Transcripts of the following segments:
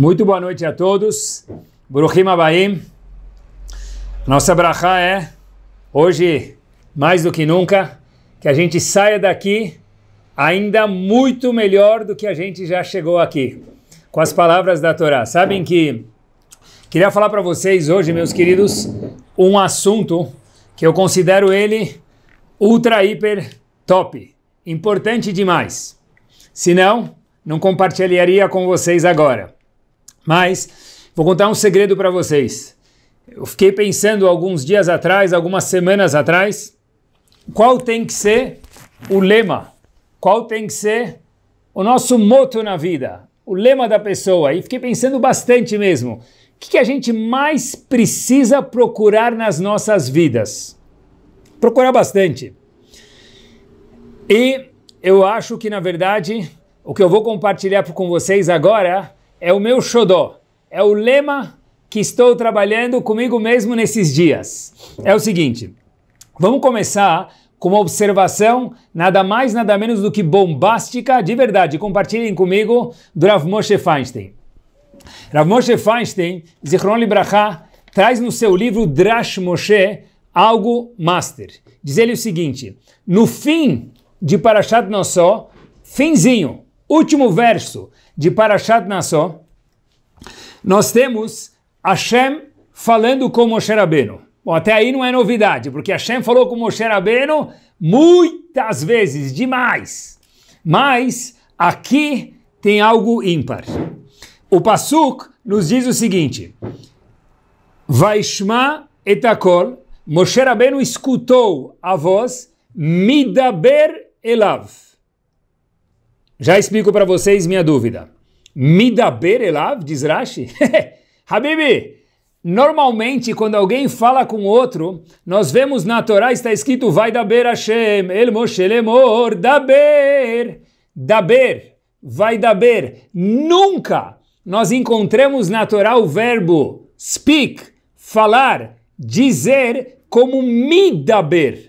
Muito boa noite a todos. Buruhim Abaim. Nossa brachá é, hoje, mais do que nunca, que a gente saia daqui ainda muito melhor do que a gente já chegou aqui, com as palavras da Torá. Sabem que queria falar para vocês hoje, meus queridos, um assunto que eu considero ele ultra, hiper, top. Importante demais. Se não, não compartilharia com vocês agora. Mas vou contar um segredo para vocês. Eu fiquei pensando alguns dias atrás, algumas semanas atrás, qual tem que ser o lema, qual tem que ser o nosso moto na vida, o lema da pessoa. E fiquei pensando bastante mesmo. O que, que a gente mais precisa procurar nas nossas vidas? Procurar bastante. E eu acho que, na verdade, o que eu vou compartilhar com vocês agora é o meu xodó, é o lema que estou trabalhando comigo mesmo nesses dias. É o seguinte, vamos começar com uma observação nada mais nada menos do que bombástica, de verdade. Compartilhem comigo do Rav Moshe Feinstein. Rav Moshe Feinstein, Zichron Libraha, traz no seu livro Drash Moshe algo master. Diz ele o seguinte, no fim de Parashat Nosso, finzinho, último verso, de Parashat Nassó, nós temos Hashem falando com Moshe Rabbeinu. Bom, até aí não é novidade, porque Hashem falou com Moshe Rabbeinu muitas vezes, demais. Mas aqui tem algo ímpar. O Pasuk nos diz o seguinte, Vaishma etakol, Moshe Rabbeinu escutou a voz Midaber Elav. Já explico para vocês minha dúvida. Midaber elav, diz Rashi. Habibi, normalmente quando alguém fala com outro, nós vemos na Torá está escrito vai daber Hashem, el Moshe lemor, daber, daber, vai daber. Nunca nós encontramos na Torá o verbo speak, falar, dizer como midaber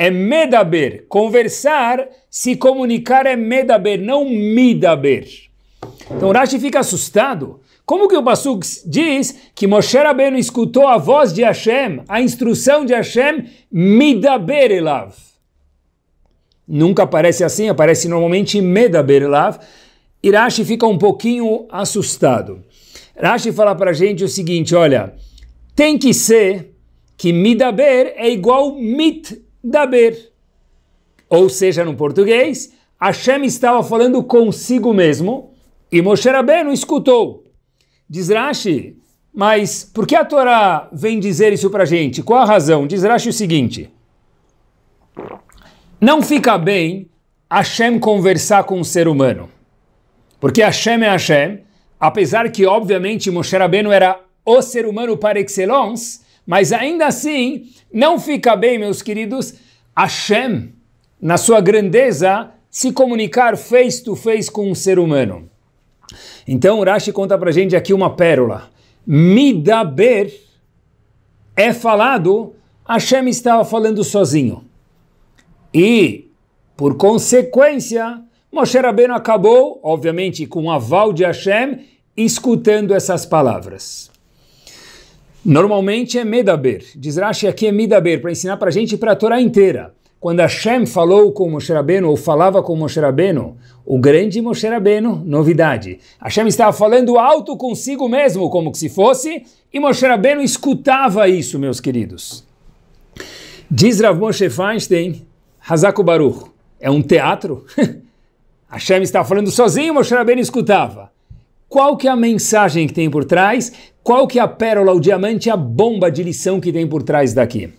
é medaber. Conversar, se comunicar é medaber, não midaber. Então Rashi fica assustado. Como que o Basuk diz que Moshe Rabbeinu escutou a voz de Hashem, a instrução de Hashem, midaber elav? Nunca aparece assim, aparece normalmente medaber elav. E Rashi fica um pouquinho assustado. Rashi fala para a gente o seguinte, olha, tem que ser que midaber é igual mit daber. Ou seja, no português, Hashem estava falando consigo mesmo e Moshe Rabbeinu escutou. Diz Rashi, mas por que a Torá vem dizer isso para gente? Qual a razão? Diz Rashi o seguinte, não fica bem Hashem conversar com o ser humano, porque Hashem é Hashem, apesar que, obviamente, Moshe Rabbeinu era o ser humano par excellence, mas ainda assim, não fica bem, meus queridos, Hashem, na sua grandeza, se comunicar face to face com um ser humano. Então, Urashi conta pra gente aqui uma pérola. Midaber é falado, Hashem estava falando sozinho. E, por consequência, Moshe Rabbeinu acabou, obviamente com o aval de Hashem, escutando essas palavras. Normalmente é Medaber. Diz Rashi aqui é Medaber, para ensinar para a gente para a Torá inteira. Quando Hashem falou com Moshe Rabbeinu, ou falava com Moshe Rabbeinu, o grande Moshe Rabbeinu, novidade. Hashem estava falando alto consigo mesmo, como se fosse, e Moshe Rabbeinu escutava isso, meus queridos. Diz Rav Moshe Feinstein, Hazako Baruch, é um teatro? Hashem estava falando sozinho, Moshe Rabbeinu escutava. Qual que é a mensagem que tem por trás? Qual que é a pérola, o diamante, a bomba de lição que tem por trás daqui?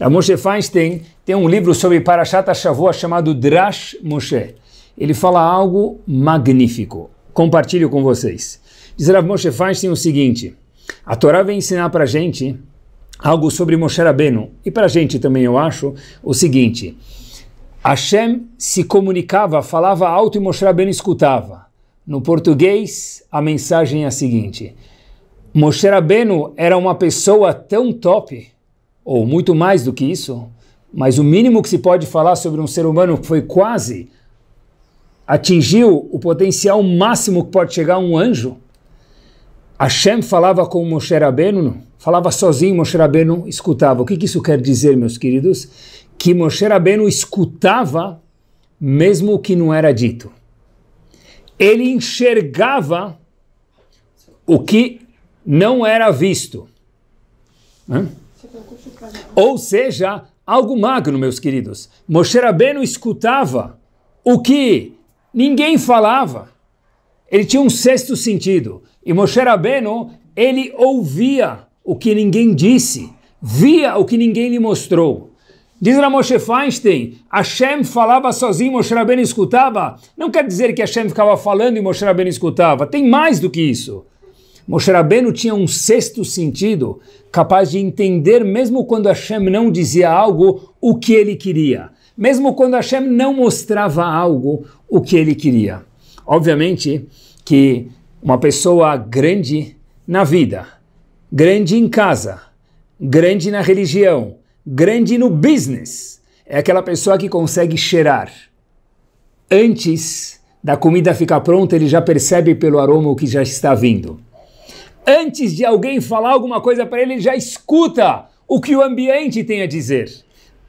A Moshe Feinstein tem um livro sobre Parashat Shavua chamado Drash Moshe. Ele fala algo magnífico. Compartilho com vocês. Diz Rav Moshe Feinstein o seguinte, a Torá vem ensinar para gente algo sobre Moshe Rabbeinu, e para gente também, eu acho, o seguinte, Hashem se comunicava, falava alto e Moshe Rabbeinu escutava. No português, a mensagem é a seguinte: Moshe Rabenu era uma pessoa tão top, ou muito mais do que isso, mas o mínimo que se pode falar sobre um ser humano foi quase atingiu o potencial máximo que pode chegar um anjo. Hashem falava com Moshe Rabenu, falava sozinho, Moshe Rabenu escutava. O que, isso quer dizer, meus queridos? Que Moshe Rabenu escutava mesmo o que não era dito ele enxergava o que não era visto. Hã? Né? Ou seja, algo magno, meus queridos. Moshe Rabbeinu escutava o que ninguém falava. Ele tinha um sexto sentido. E Moshe Rabbeinu, ele ouvia o que ninguém disse, via o que ninguém lhe mostrou. Diz Ramoshe Feinstein, Hashem falava sozinho, Moshe Rabbeinu escutava. Não quer dizer que Hashem ficava falando e Moshe Rabbeinu escutava. Tem mais do que isso. Moshe Rabbeinu tinha um sexto sentido, capaz de entender mesmo quando Hashem não dizia algo, o que ele queria. Mesmo quando Hashem não mostrava algo, o que ele queria. Obviamente que uma pessoa grande na vida, grande em casa, grande na religião, Grande no business é aquela pessoa que consegue cheirar. Antes da comida ficar pronta, ele já percebe pelo aroma o que já está vindo. Antes de alguém falar alguma coisa para ele, ele já escuta o que o ambiente tem a dizer.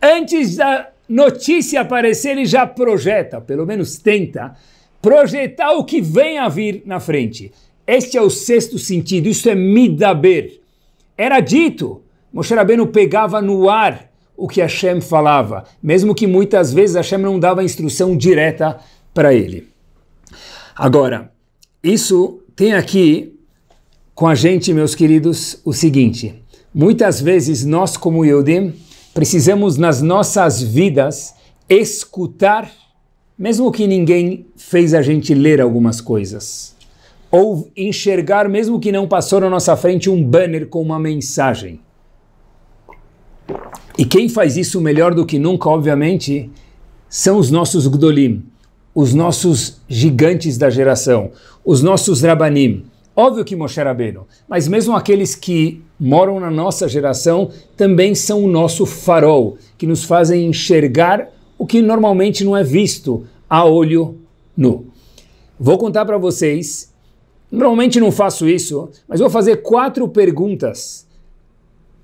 Antes da notícia aparecer, ele já projeta, pelo menos tenta, projetar o que vem a vir na frente. Este é o sexto sentido, isso é midaber. Era dito Moshe Rabbeinu pegava no ar o que Hashem falava, mesmo que muitas vezes Hashem não dava instrução direta para ele. Agora, isso tem aqui com a gente, meus queridos, o seguinte: muitas vezes nós, como Yodim, precisamos nas nossas vidas escutar, mesmo que ninguém fez a gente ler algumas coisas, ou enxergar, mesmo que não passou na nossa frente, um banner com uma mensagem e quem faz isso melhor do que nunca, obviamente, são os nossos Gdolim, os nossos gigantes da geração, os nossos Rabanim. Óbvio que Moshe Rabbeinu, mas mesmo aqueles que moram na nossa geração também são o nosso farol, que nos fazem enxergar o que normalmente não é visto a olho nu. Vou contar para vocês, normalmente não faço isso, mas vou fazer quatro perguntas.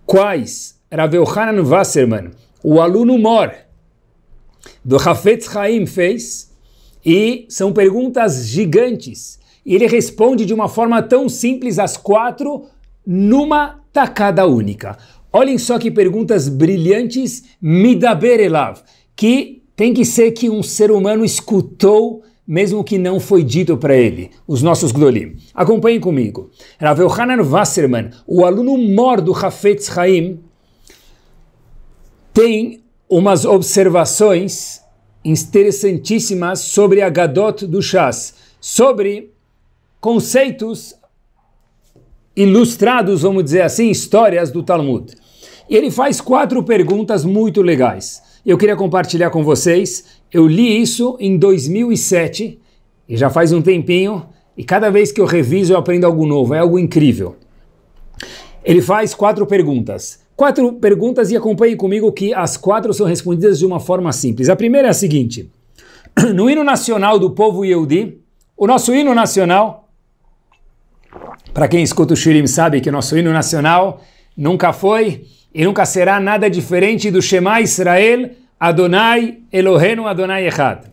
Quais Rav Hanan Wasserman, o aluno Mor, do Hafetz Haim fez, e são perguntas gigantes. E ele responde de uma forma tão simples as quatro, numa tacada única. Olhem só que perguntas brilhantes, Midaberelav, que tem que ser que um ser humano escutou mesmo que não foi dito para ele, os nossos Gdolim. Acompanhem comigo. Rav Hanan Wasserman, o aluno mor do Hafetz Haim, tem umas observações interessantíssimas sobre a Gadot do Chas, sobre conceitos ilustrados, vamos dizer assim, histórias do Talmud. E ele faz quatro perguntas muito legais. Eu queria compartilhar com vocês. Eu li isso em 2007 e já faz um tempinho. E cada vez que eu reviso, eu aprendo algo novo. É algo incrível. Ele faz quatro perguntas quatro perguntas e acompanhe comigo que as quatro são respondidas de uma forma simples. A primeira é a seguinte: no hino nacional do povo Yehudi, o nosso hino nacional, para quem escuta o Shurim sabe que o nosso hino nacional nunca foi e nunca será nada diferente do Shema Israel Adonai Eloheinu Adonai Echad.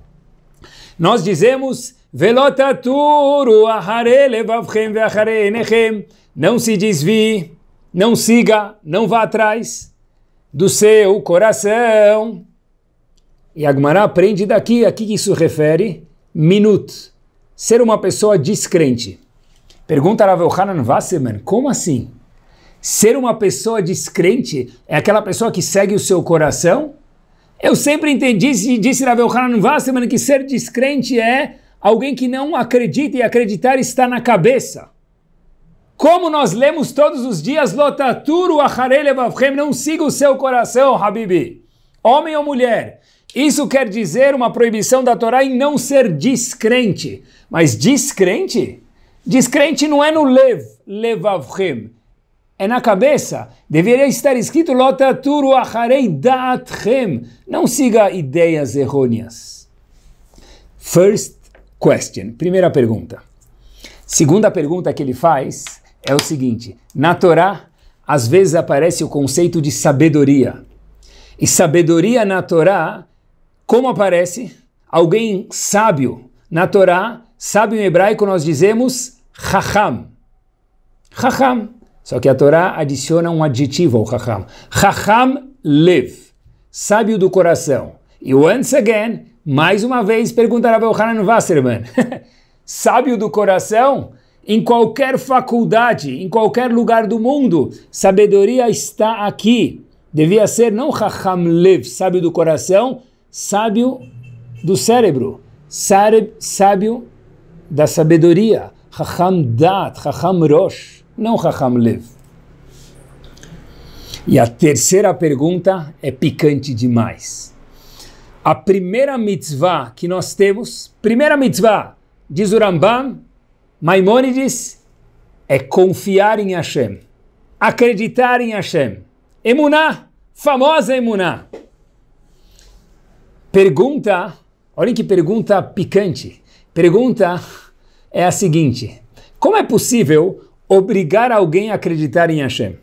Nós dizemos Velotaturu ahare levavchem não se desvie não siga, não vá atrás do seu coração. E Agmará aprende daqui, a que isso refere? Minut, ser uma pessoa descrente. Pergunta Rav Hanan Wasserman, como assim? Ser uma pessoa descrente é aquela pessoa que segue o seu coração? Eu sempre entendi, e disse Rav Hanan Wasserman, que ser descrente é alguém que não acredita e acreditar está na cabeça. Como nós lemos todos os dias, Lotaturu Acharelevavchem, não siga o seu coração, Habibi. Homem ou mulher. Isso quer dizer uma proibição da Torá em não ser descrente. Mas descrente? Descrente não é no lev, levavchem. É na cabeça. Deveria estar escrito Lotaturu Acharei Daatchem. Não siga ideias errôneas. First question. Primeira pergunta. Segunda pergunta que ele faz é o seguinte: na Torá, às vezes aparece o conceito de sabedoria. E sabedoria na Torá, como aparece? Alguém sábio. Na Torá, sábio em hebraico nós dizemos Raham. Raham. Só que a Torá adiciona um adjetivo ao Raham. Raham Lev. Sábio do coração. E once again, mais uma vez, perguntará Belhanan Wasserman. sábio do coração? em qualquer faculdade, em qualquer lugar do mundo, sabedoria está aqui. Devia ser não Raham Lev, sábio do coração, sábio do cérebro, sábio da sabedoria, Raham Dat, Raham Rosh, não Raham Lev. E a terceira pergunta é picante demais. A primeira mitzvah que nós temos, primeira mitzvah, diz o Rambam, Maimônides é confiar em Hashem, acreditar em Hashem. Emuná, famosa Emuná. Pergunta, olhem que pergunta picante. Pergunta é a seguinte: como é possível obrigar alguém a acreditar em Hashem?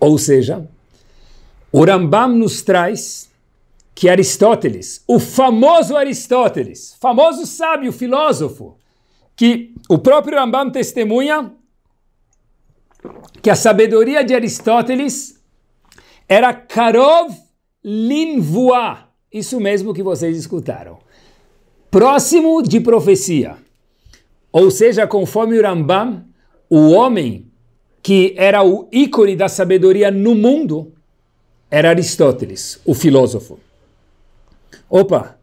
Ou seja, o Rambam nos traz que Aristóteles, o famoso Aristóteles, famoso sábio filósofo, que o próprio Rambam testemunha que a sabedoria de Aristóteles era Karov Linvoa. Isso mesmo que vocês escutaram. Próximo de profecia. Ou seja, conforme o Rambam, o homem que era o ícone da sabedoria no mundo era Aristóteles, o filósofo. Opa,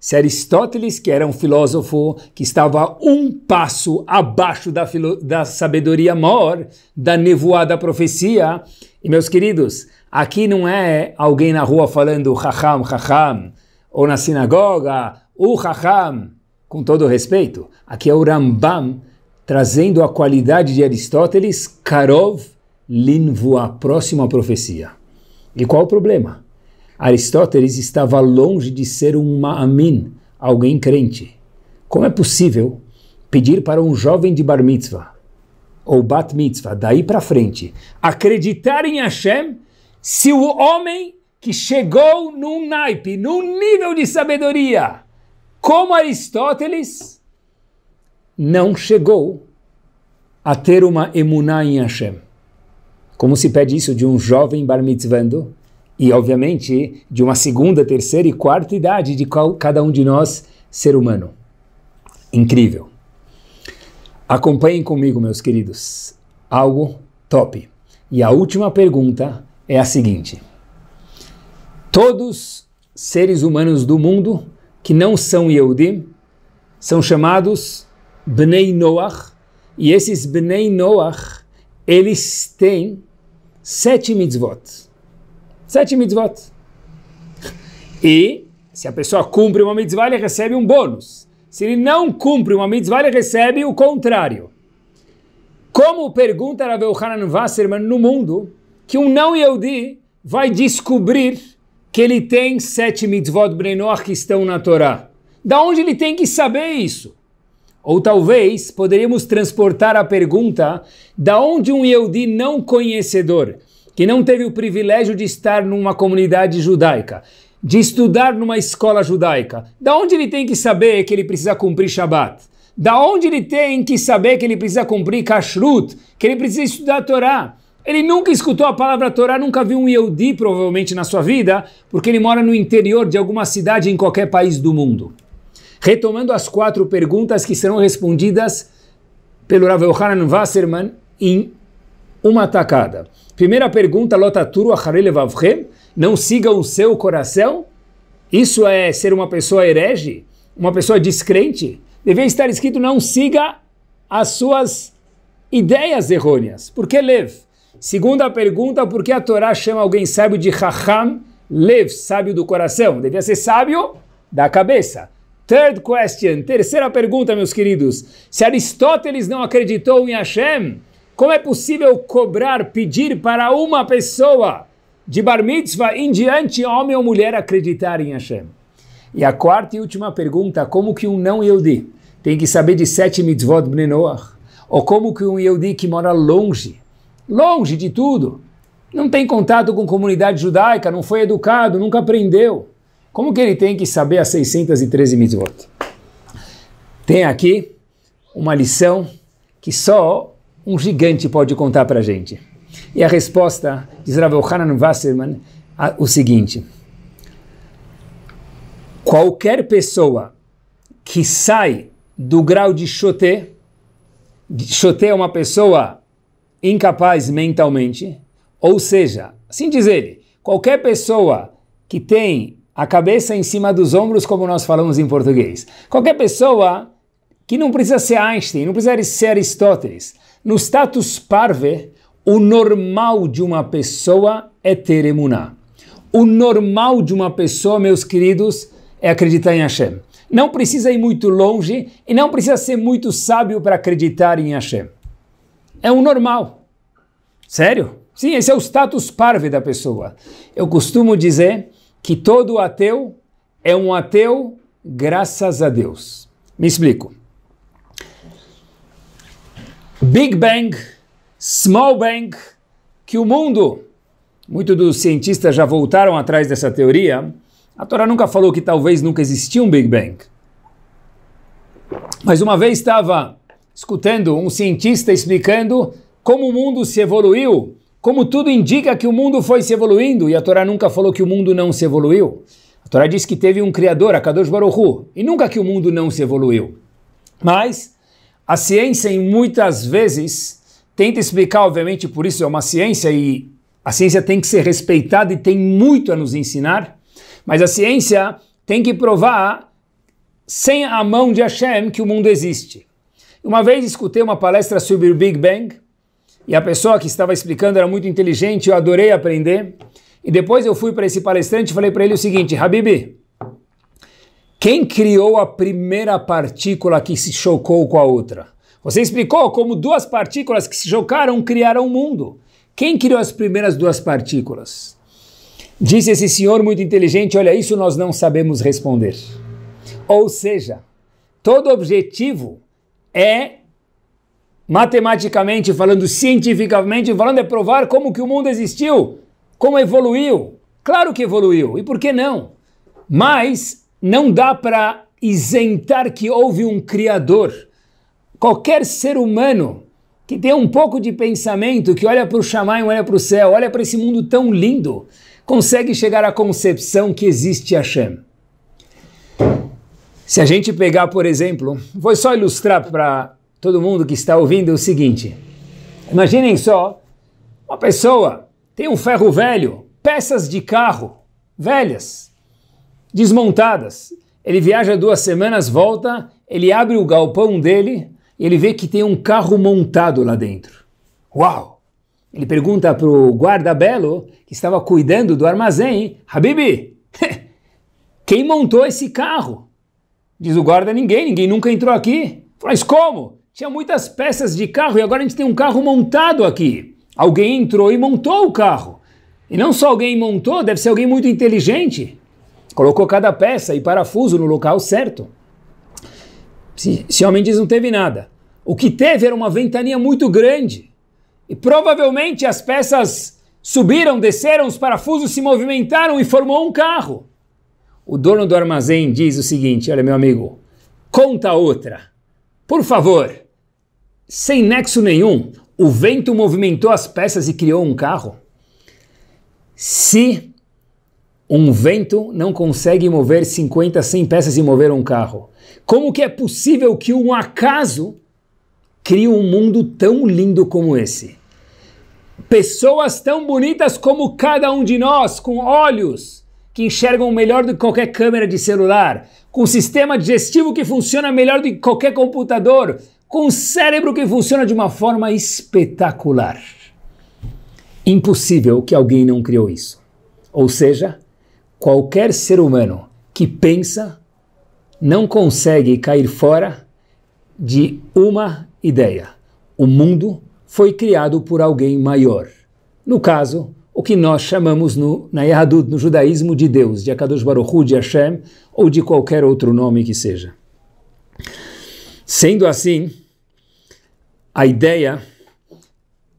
se Aristóteles, que era um filósofo que estava um passo abaixo da, da sabedoria maior, da nevoada profecia, e meus queridos, aqui não é alguém na rua falando racham racham ou na sinagoga, o uh, racham, com todo respeito. Aqui é o Rambam trazendo a qualidade de Aristóteles, Karov, Linvoa, próximo à profecia. E qual o problema? Aristóteles estava longe de ser um ma'amin, alguém crente. Como é possível pedir para um jovem de bar mitzvah ou bat mitzvah, daí para frente, acreditar em Hashem se o homem que chegou num naipe, num nível de sabedoria, como Aristóteles, não chegou a ter uma emuná em Hashem? Como se pede isso de um jovem bar mitzvando e, obviamente, de uma segunda, terceira e quarta idade de cada um de nós, ser humano. Incrível. Acompanhem comigo, meus queridos. Algo top. E a última pergunta é a seguinte: Todos seres humanos do mundo que não são Yehudim são chamados Bnei Noach, e esses Bnei Noach, eles têm sete mitzvot. Sete mitzvot. E se a pessoa cumpre uma mitzvah, ele recebe um bônus. Se ele não cumpre uma mitzvah, ele recebe o contrário. Como pergunta Rabbi Hanan Wasserman no mundo que um não Yehudi vai descobrir que ele tem sete mitzvot brenoach que estão na Torá? Da onde ele tem que saber isso? Ou talvez poderíamos transportar a pergunta da onde um Yehudi não conhecedor que não teve o privilégio de estar numa comunidade judaica, de estudar numa escola judaica, da onde ele tem que saber que ele precisa cumprir Shabat? Da onde ele tem que saber que ele precisa cumprir Kashrut? Que ele precisa estudar a Torá? Ele nunca escutou a palavra Torá, nunca viu um Yehudi, provavelmente, na sua vida, porque ele mora no interior de alguma cidade em qualquer país do mundo. Retomando as quatro perguntas que serão respondidas pelo Rav Yohanan Wasserman em uma atacada. Primeira pergunta, Lotaturu Acharelevavre, não siga o seu coração? Isso é ser uma pessoa herege? Uma pessoa descrente? Devia estar escrito, não siga as suas ideias errôneas. Por que Lev? Segunda pergunta, por que a Torá chama alguém sábio de Raham? Lev, sábio do coração. Devia ser sábio da cabeça. Third question, terceira pergunta, meus queridos. Se Aristóteles não acreditou em Hashem, como é possível cobrar, pedir para uma pessoa de bar mitzvah em diante, homem ou mulher, acreditar em Hashem? E a quarta e última pergunta, como que um não Yehudi tem que saber de sete mitzvot bnei Ou como que um Yehudi que mora longe, longe de tudo, não tem contato com comunidade judaica, não foi educado, nunca aprendeu, como que ele tem que saber as 613 mitzvot? Tem aqui uma lição que só um gigante pode contar para a gente? E a resposta diz Rav Hanan Wasserman o seguinte: qualquer pessoa que sai do grau de Xotê, Xotê é uma pessoa incapaz mentalmente, ou seja, assim diz ele, qualquer pessoa que tem a cabeça em cima dos ombros, como nós falamos em português, qualquer pessoa que não precisa ser Einstein, não precisa ser Aristóteles. No status parve, o normal de uma pessoa é ter emuná. O normal de uma pessoa, meus queridos, é acreditar em Hashem. Não precisa ir muito longe e não precisa ser muito sábio para acreditar em Hashem. É o normal. Sério? Sim, esse é o status parve da pessoa. Eu costumo dizer que todo ateu é um ateu graças a Deus. Me explico. Big Bang, Small Bang, que o mundo, muitos dos cientistas já voltaram atrás dessa teoria, a Torá nunca falou que talvez nunca existiu um Big Bang. Mas uma vez estava escutando um cientista explicando como o mundo se evoluiu, como tudo indica que o mundo foi se evoluindo, e a Torá nunca falou que o mundo não se evoluiu. A Torá diz que teve um Criador, a Kadosh Baruch Hu, e nunca que o mundo não se evoluiu. Mas a ciência, em muitas vezes, tenta explicar, obviamente, por isso é uma ciência e a ciência tem que ser respeitada e tem muito a nos ensinar, mas a ciência tem que provar, sem a mão de Hashem, que o mundo existe. Uma vez escutei uma palestra sobre o Big Bang e a pessoa que estava explicando era muito inteligente, eu adorei aprender. E depois eu fui para esse palestrante e falei para ele o seguinte: Habibi, quem criou a primeira partícula que se chocou com a outra? Você explicou como duas partículas que se chocaram criaram o um mundo. Quem criou as primeiras duas partículas? Disse esse senhor muito inteligente: Olha, isso nós não sabemos responder. Ou seja, todo objetivo é, matematicamente falando, cientificamente falando, é provar como que o mundo existiu, como evoluiu. Claro que evoluiu, e por que não? Mas não dá para isentar que houve um Criador. Qualquer ser humano que tem um pouco de pensamento, que olha para o Shamayim, olha para o céu, olha para esse mundo tão lindo, consegue chegar à concepção que existe Hashem. Se a gente pegar, por exemplo, vou só ilustrar para todo mundo que está ouvindo o seguinte: imaginem só, uma pessoa tem um ferro velho, peças de carro velhas, desmontadas. Ele viaja duas semanas, volta, ele abre o galpão dele e ele vê que tem um carro montado lá dentro. Uau! Ele pergunta para o guarda belo, que estava cuidando do armazém, Habibi, quem montou esse carro? Diz o guarda, ninguém, ninguém nunca entrou aqui. Mas como? Tinha muitas peças de carro e agora a gente tem um carro montado aqui. Alguém entrou e montou o carro. E não só alguém montou, deve ser alguém muito inteligente colocou cada peça e parafuso no local certo. Se, se homem diz, não teve nada. O que teve era uma ventania muito grande. E provavelmente as peças subiram, desceram, os parafusos se movimentaram e formou um carro. O dono do armazém diz o seguinte: Olha, meu amigo, conta outra. Por favor, sem nexo nenhum, o vento movimentou as peças e criou um carro? Se um vento não consegue mover 50, 100 peças e mover um carro. Como que é possível que um acaso crie um mundo tão lindo como esse? Pessoas tão bonitas como cada um de nós, com olhos que enxergam melhor do que qualquer câmera de celular, com sistema digestivo que funciona melhor do que qualquer computador, com um cérebro que funciona de uma forma espetacular. Impossível que alguém não criou isso. Ou seja, qualquer ser humano que pensa não consegue cair fora de uma ideia. O mundo foi criado por alguém maior. No caso, o que nós chamamos no, na Yahadut, no judaísmo, de Deus, de Akadosh Baruch Hu, de Hashem, ou de qualquer outro nome que seja. Sendo assim, a ideia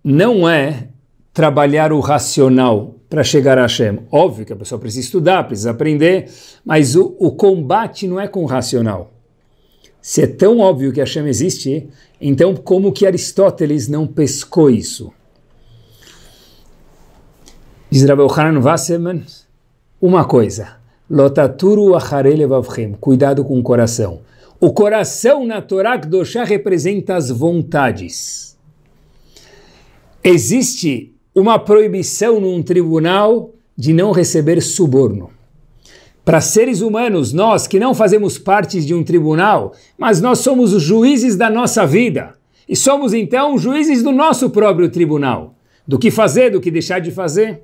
não é trabalhar o racional para chegar a Hashem. Óbvio que a pessoa precisa estudar, precisa aprender, mas o, o combate não é com o racional. Se é tão óbvio que Hashem existe, então como que Aristóteles não pescou isso? Diz Rabbi Hanan Wasserman uma coisa: Lotaturu cuidado com o coração. O coração na Torá Kedoshá representa as vontades. Existe uma proibição num tribunal de não receber suborno. Para seres humanos, nós que não fazemos parte de um tribunal, mas nós somos os juízes da nossa vida. E somos então juízes do nosso próprio tribunal. Do que fazer, do que deixar de fazer.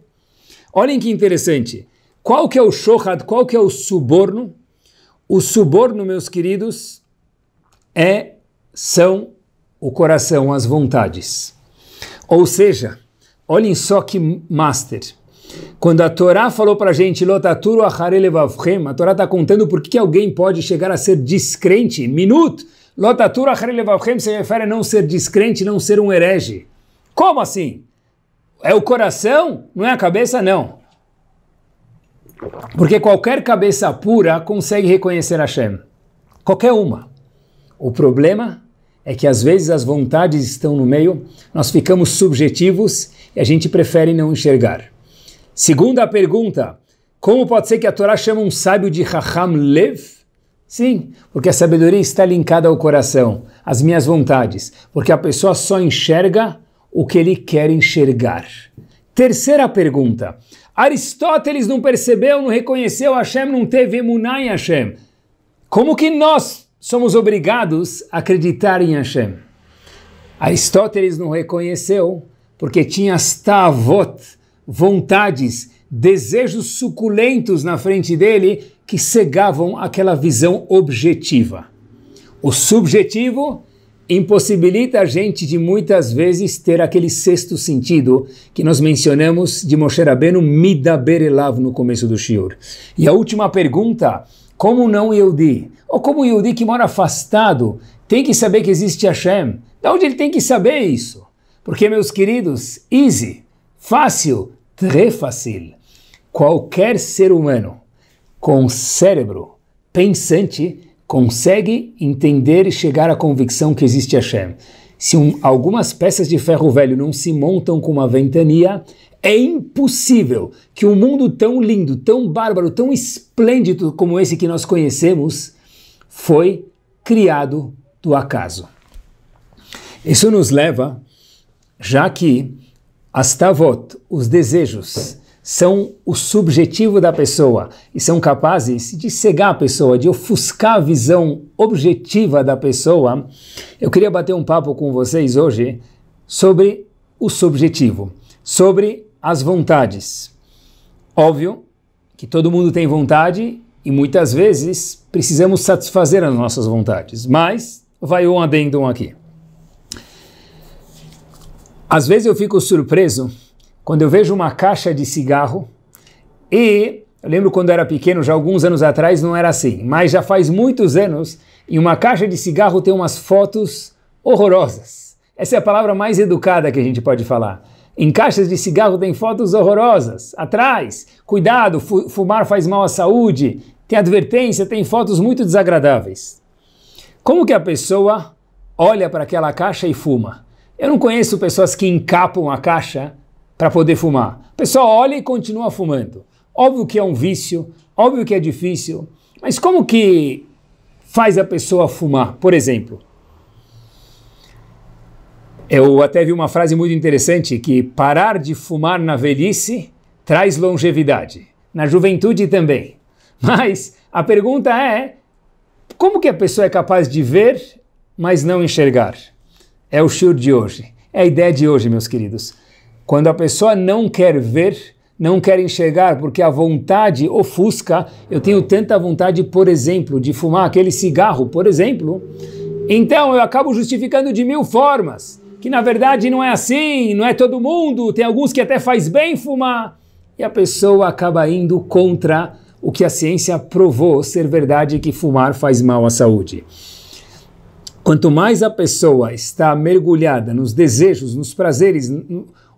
Olhem que interessante. Qual que é o shohad, qual que é o suborno? O suborno, meus queridos, é são o coração, as vontades. Ou seja, Olhem só que master. Quando a Torá falou para a gente, Lotaturu Aharelevavchem, a Torá está contando por que alguém pode chegar a ser descrente. Minut, Lotaturu Aharelevavchem se refere a não ser descrente, não ser um herege. Como assim? É o coração? Não é a cabeça? Não. Porque qualquer cabeça pura consegue reconhecer Hashem. Qualquer uma. O problema é que às vezes as vontades estão no meio, nós ficamos subjetivos e a gente prefere não enxergar. Segunda pergunta: como pode ser que a Torá chama um sábio de Raham Lev? Sim, porque a sabedoria está linkada ao coração, às minhas vontades, porque a pessoa só enxerga o que ele quer enxergar. Terceira pergunta: Aristóteles não percebeu, não reconheceu Hashem, não teve emuná em Hashem. Como que nós somos obrigados a acreditar em Hashem? Aristóteles não reconheceu, porque tinha stavot vontades, desejos suculentos na frente dele que cegavam aquela visão objetiva. O subjetivo impossibilita a gente de muitas vezes ter aquele sexto sentido que nós mencionamos de Moshe Rabbeinu Midaber no começo do shiur. E a última pergunta, como não Yehudi? Ou como Yehudi que mora afastado tem que saber que existe Hashem? Da onde ele tem que saber isso? Porque, meus queridos, easy, fácil, très fácil. Qualquer ser humano com cérebro pensante consegue entender e chegar à convicção que existe Hashem. Se um, algumas peças de ferro velho não se montam com uma ventania, é impossível que um mundo tão lindo, tão bárbaro, tão esplêndido como esse que nós conhecemos foi criado do acaso. Isso nos leva já que as tavot, os desejos, são o subjetivo da pessoa e são capazes de cegar a pessoa, de ofuscar a visão objetiva da pessoa, eu queria bater um papo com vocês hoje sobre o subjetivo, sobre as vontades. Óbvio que todo mundo tem vontade e muitas vezes precisamos satisfazer as nossas vontades, mas vai um adendo aqui. Às vezes eu fico surpreso quando eu vejo uma caixa de cigarro e eu lembro quando era pequeno, já alguns anos atrás não era assim, mas já faz muitos anos, em uma caixa de cigarro tem umas fotos horrorosas. Essa é a palavra mais educada que a gente pode falar. Em caixas de cigarro tem fotos horrorosas. Atrás, cuidado, fu fumar faz mal à saúde. Tem advertência, tem fotos muito desagradáveis. Como que a pessoa olha para aquela caixa e fuma? Eu não conheço pessoas que encapam a caixa para poder fumar. O pessoal olha e continua fumando. Óbvio que é um vício, óbvio que é difícil, mas como que faz a pessoa fumar, por exemplo? Eu até vi uma frase muito interessante que parar de fumar na velhice traz longevidade, na juventude também. Mas a pergunta é: como que a pessoa é capaz de ver, mas não enxergar? É o shur de hoje. É a ideia de hoje, meus queridos. Quando a pessoa não quer ver, não quer enxergar, porque a vontade ofusca, eu tenho tanta vontade, por exemplo, de fumar aquele cigarro, por exemplo, então eu acabo justificando de mil formas, que na verdade não é assim, não é todo mundo, tem alguns que até faz bem fumar, e a pessoa acaba indo contra o que a ciência provou ser verdade que fumar faz mal à saúde. Quanto mais a pessoa está mergulhada nos desejos, nos prazeres,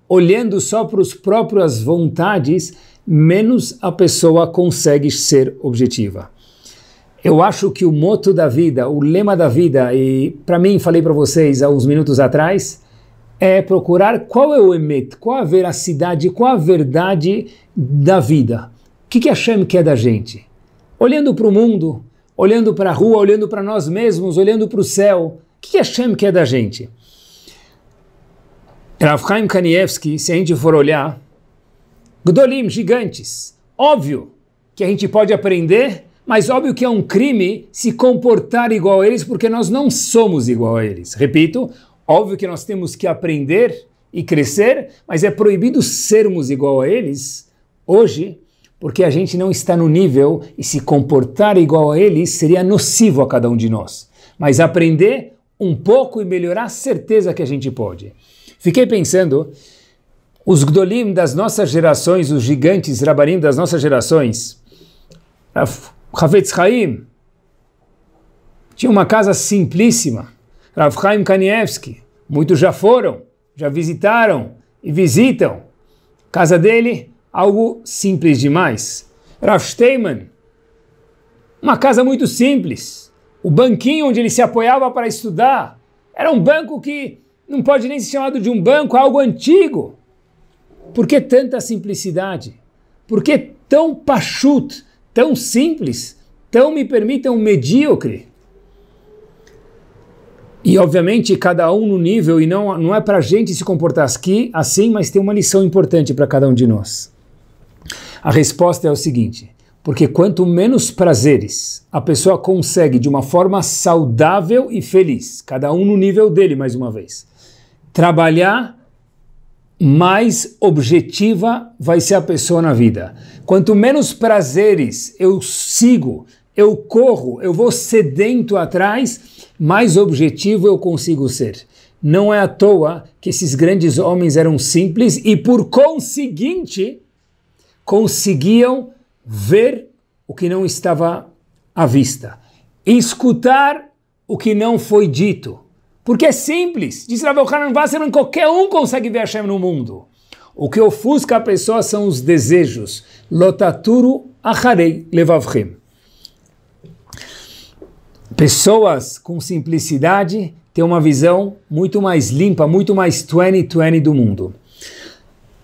olhando só para as próprias vontades, menos a pessoa consegue ser objetiva. Eu acho que o moto da vida, o lema da vida, e para mim, falei para vocês há uns minutos atrás, é procurar qual é o emet, qual a veracidade, qual a verdade da vida. O que, que Shem quer da gente? Olhando para o mundo, olhando para a rua, olhando para nós mesmos, olhando para o céu. O que Hashem quer da gente? Rav Chaim Kanievski, se a gente for olhar, Gdolim, gigantes. Óbvio que a gente pode aprender, mas óbvio que é um crime se comportar igual a eles, porque nós não somos igual a eles. Repito, óbvio que nós temos que aprender e crescer, mas é proibido sermos igual a eles hoje, porque a gente não está no nível e se comportar igual a eles seria nocivo a cada um de nós. Mas aprender um pouco e melhorar, certeza que a gente pode. Fiquei pensando, os Gdolim das nossas gerações, os gigantes Rabarim das nossas gerações, Havetz Shaim tinha uma casa simplíssima, Rav Chaim Kanievski, muitos já foram, já visitaram e visitam. Casa dele, algo simples demais. Rav uma casa muito simples. O banquinho onde ele se apoiava para estudar era um banco que não pode nem ser chamado de um banco, é algo antigo. Por que tanta simplicidade? Por que tão pachut, tão simples, tão, me permitam, medíocre? E, obviamente, cada um no nível, e não, não é para a gente se comportar aqui assim, mas tem uma lição importante para cada um de nós. A resposta é o seguinte: porque quanto menos prazeres a pessoa consegue de uma forma saudável e feliz, cada um no nível dele, mais uma vez, trabalhar mais objetiva vai ser a pessoa na vida. Quanto menos prazeres eu sigo, eu corro, eu vou sedento atrás, mais objetivo eu consigo ser. Não é à toa que esses grandes homens eram simples e, por conseguinte, conseguiam ver o que não estava à vista, escutar o que não foi dito. Porque é simples. Diz Rav Hanan Wasserman, qualquer um consegue ver Hashem no mundo. O que ofusca a pessoa são os desejos. Lotaturu acharei levavrim. Pessoas com simplicidade têm uma visão muito mais limpa, muito mais 20-20 do mundo.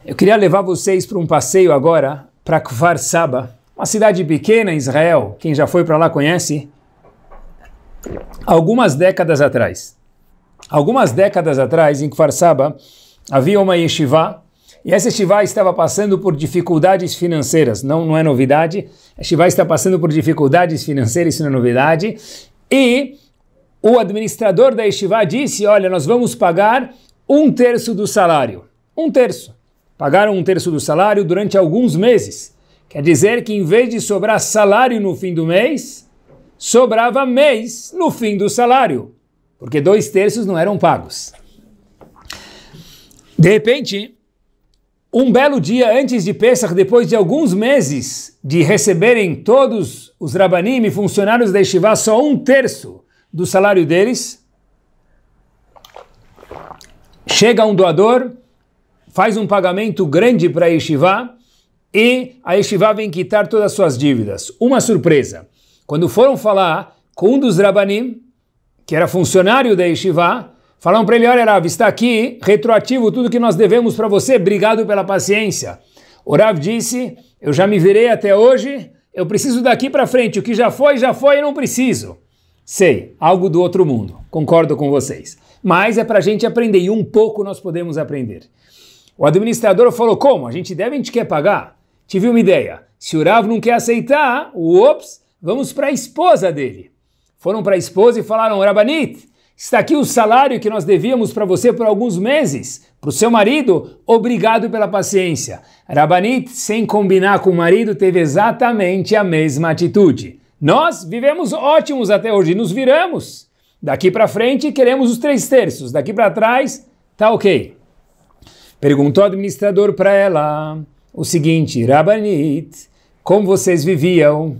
Eu queria levar vocês para um passeio agora para Kfar Saba, uma cidade pequena em Israel. Quem já foi para lá conhece. Algumas décadas atrás, algumas décadas atrás, em Kfar Saba, havia uma yeshiva e essa yeshiva estava passando por dificuldades financeiras. Não, não é novidade. A yeshiva está passando por dificuldades financeiras, isso não é novidade. E o administrador da yeshiva disse: Olha, nós vamos pagar um terço do salário. Um terço pagaram um terço do salário durante alguns meses. Quer dizer que em vez de sobrar salário no fim do mês, sobrava mês no fim do salário, porque dois terços não eram pagos. De repente, um belo dia antes de Pesach, depois de alguns meses de receberem todos os rabanim e funcionários da Yeshiva só um terço do salário deles, chega um doador faz um pagamento grande para a Yeshiva e a Yeshiva vem quitar todas as suas dívidas. Uma surpresa. Quando foram falar com um dos Rabanim, que era funcionário da Yeshiva, falaram para ele, olha Rav, está aqui retroativo tudo que nós devemos para você, obrigado pela paciência. O Rav disse, eu já me virei até hoje, eu preciso daqui para frente, o que já foi, já foi, eu não preciso. Sei, algo do outro mundo, concordo com vocês. Mas é para a gente aprender, e um pouco nós podemos aprender. O administrador falou: como? A gente deve, a gente quer pagar? Tive uma ideia. Se o Rav não quer aceitar, ops, vamos para a esposa dele. Foram para a esposa e falaram: Rabanit, está aqui o salário que nós devíamos para você por alguns meses, para o seu marido, obrigado pela paciência. Rabanit, sem combinar com o marido, teve exatamente a mesma atitude. Nós vivemos ótimos até hoje, nos viramos. Daqui para frente queremos os três terços, daqui para trás tá ok. Perguntou o administrador para ela o seguinte: Rabanit, como vocês viviam?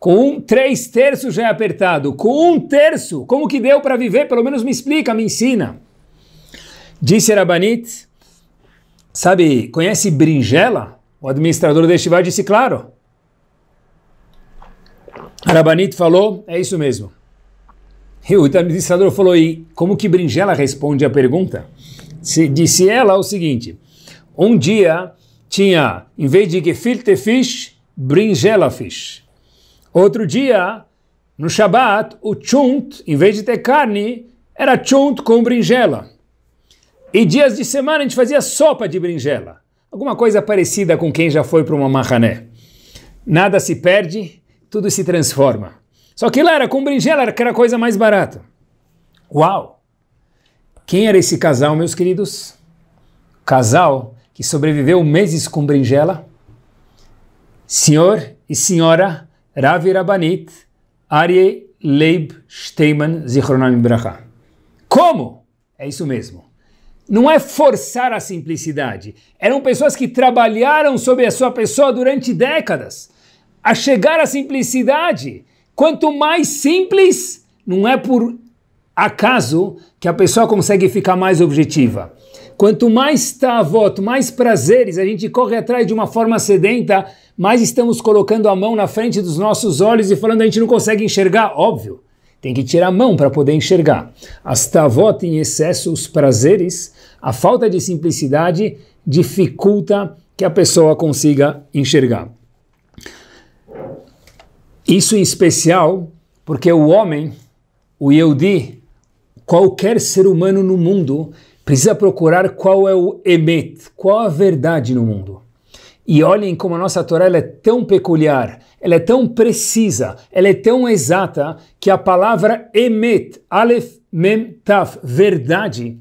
Com um três terços já é apertado. Com um terço, como que deu para viver? Pelo menos me explica, me ensina. Disse Rabanit, sabe, conhece brinjela? O administrador da festival disse, claro. Rabanit falou, é isso mesmo. E o administrador falou, e como que brinjela responde a pergunta? disse ela o seguinte: um dia tinha, em vez de gefilte fish, brinjela fish. Outro dia, no Shabat, o chunt, em vez de ter carne, era chunt com brinjela. E dias de semana a gente fazia sopa de brinjela. Alguma coisa parecida com quem já foi para uma marrané. Nada se perde, tudo se transforma. Só que lá era com brinjela, que era a coisa mais barata. Uau! Quem era esse casal, meus queridos? Casal que sobreviveu meses com brinjela? Senhor e senhora Ravi Rabanit Arye Leib Steiman Zichronam Ibrahá. Como? É isso mesmo. Não é forçar a simplicidade. Eram pessoas que trabalharam sobre a sua pessoa durante décadas. A chegar à simplicidade. Quanto mais simples, não é por acaso que a pessoa consegue ficar mais objetiva. Quanto mais tavot, tá mais prazeres a gente corre atrás de uma forma sedenta, mais estamos colocando a mão na frente dos nossos olhos e falando a gente não consegue enxergar, óbvio. Tem que tirar a mão para poder enxergar. As tavot tá em excesso, os prazeres, a falta de simplicidade dificulta que a pessoa consiga enxergar. Isso em especial porque o homem, o Yehudi, Qualquer ser humano no mundo precisa procurar qual é o Emet, qual a verdade no mundo. E olhem como a nossa Torá é tão peculiar, ela é tão precisa, ela é tão exata, que a palavra Emet, Aleph Mem Taf, verdade,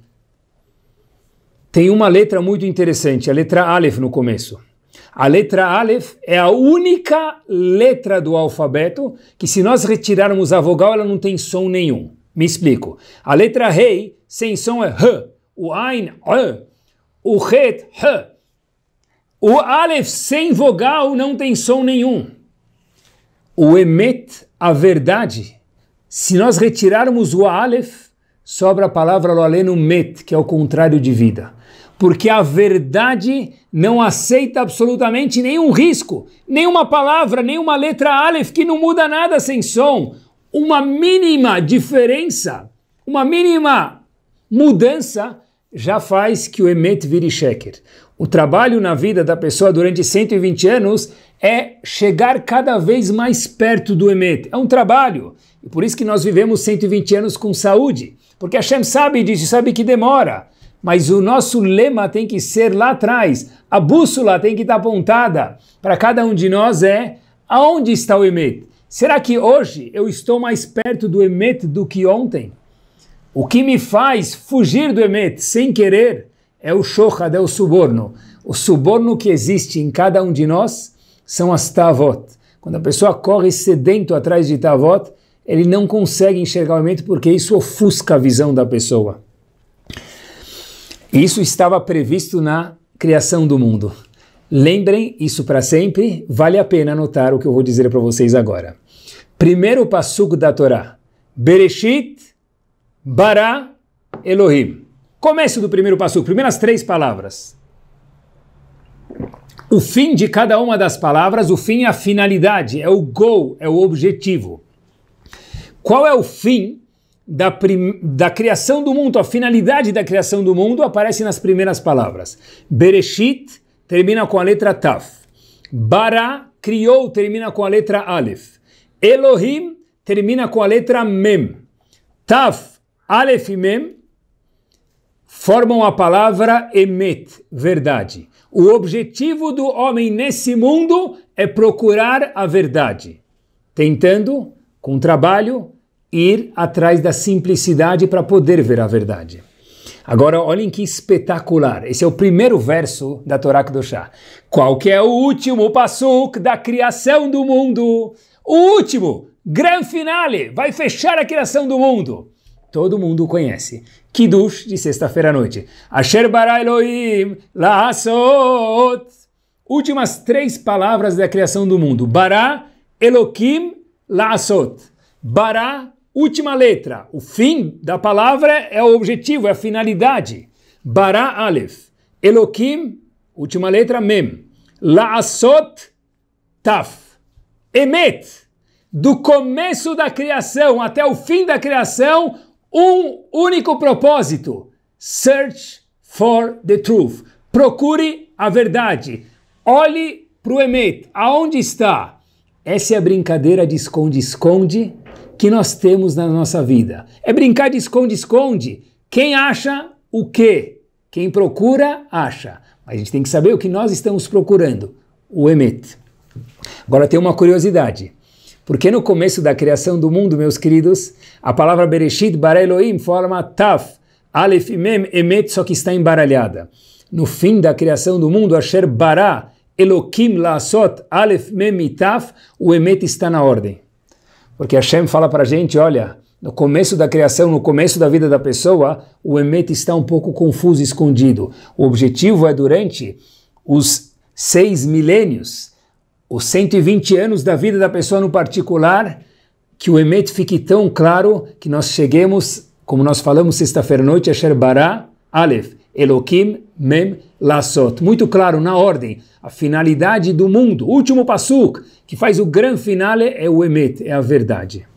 tem uma letra muito interessante, a letra Aleph no começo. A letra Aleph é a única letra do alfabeto que, se nós retirarmos a vogal, ela não tem som nenhum. Me explico. A letra rei sem som é h, o ain h, o het h. O alef sem vogal não tem som nenhum. O emet, a verdade. Se nós retirarmos o alef, sobra a palavra loaleno met, que é o contrário de vida porque a verdade não aceita absolutamente nenhum risco, nenhuma palavra, nenhuma letra Aleph que não muda nada sem som uma mínima diferença, uma mínima mudança, já faz que o Emet vire Sheker. O trabalho na vida da pessoa durante 120 anos é chegar cada vez mais perto do Emet. É um trabalho. E por isso que nós vivemos 120 anos com saúde. Porque Hashem sabe disso, sabe que demora. Mas o nosso lema tem que ser lá atrás. A bússola tem que estar apontada. Para cada um de nós é aonde está o Emet? Será que hoje eu estou mais perto do Emet do que ontem? O que me faz fugir do Emet sem querer é o Shohad, é o suborno. O suborno que existe em cada um de nós são as Tavot. Quando a pessoa corre sedento atrás de Tavot, ele não consegue enxergar o Emet porque isso ofusca a visão da pessoa. Isso estava previsto na criação do mundo. Lembrem, isso para sempre, vale a pena anotar o que eu vou dizer para vocês agora. Primeiro passuk da Torá, Bereshit bara Elohim. Começo do primeiro passuk, primeiras três palavras. O fim de cada uma das palavras, o fim é a finalidade, é o goal, é o objetivo. Qual é o fim da, prim... da, criação do mundo, a finalidade da criação do mundo aparece nas primeiras palavras. Bereshit termina com a letra Taf. Bara, criou, termina com a letra Aleph. Elohim, termina com a letra Mem. Taf, Aleph e Mem formam a palavra Emet, verdade. O objetivo do homem nesse mundo é procurar a verdade, tentando, com trabalho, ir atrás da simplicidade para poder ver a verdade. Agora olhem que espetacular. Esse é o primeiro verso da Torá Kedoshá. Qual que é o último passuk da criação do mundo? O último, grande finale, vai fechar a criação do mundo. Todo mundo conhece. Kiddush de sexta-feira à noite. Asher bara Elohim la'asot. Últimas três palavras da criação do mundo. Bara, Elohim, la'asot. Bara, Última letra, o fim da palavra é o objetivo, é a finalidade. Bara Aleph, Eloquim, última letra, Mem. Laasot, Taf. Emet, do começo da criação até o fim da criação, um único propósito. Search for the truth. Procure a verdade. Olhe para o Emet, aonde está? Essa é a brincadeira de esconde-esconde que nós temos na nossa vida. É brincar de esconde-esconde. Quem acha o quê? Quem procura, acha. Mas a gente tem que saber o que nós estamos procurando, o Emet. Agora tem uma curiosidade. Porque no começo da criação do mundo, meus queridos, a palavra Bereshit bara Elohim forma Taf, Aleph Mem, Emet, só que está embaralhada. No fim da criação do mundo, Asher Bara, Elohim laasot Aleph Mem Taf, o Emet está na ordem. Porque Hashem fala para a gente, olha, no começo da criação, no começo da vida da pessoa, o Emet está um pouco confuso, escondido. O objetivo é durante os seis milênios, os 120 anos da vida da pessoa no particular, que o Emet fique tão claro que nós cheguemos, como nós falamos sexta-feira à noite, a Sherbará Aleph, Elohim Mem Lassot. Muito claro, na ordem, a finalidade do mundo, o último passuk, que faz o grande finale é o Emet, é a verdade.